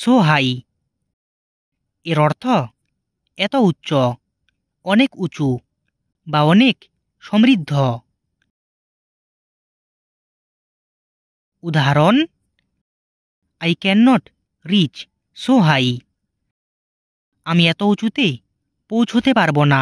so high এর অর্থ এত উচ্চ অনেক উঁচু বা অনেক সমৃদ্ধ উদাহরণ I can not reach so high আমি এত উঁচুতে পৌঁছতে পারবো না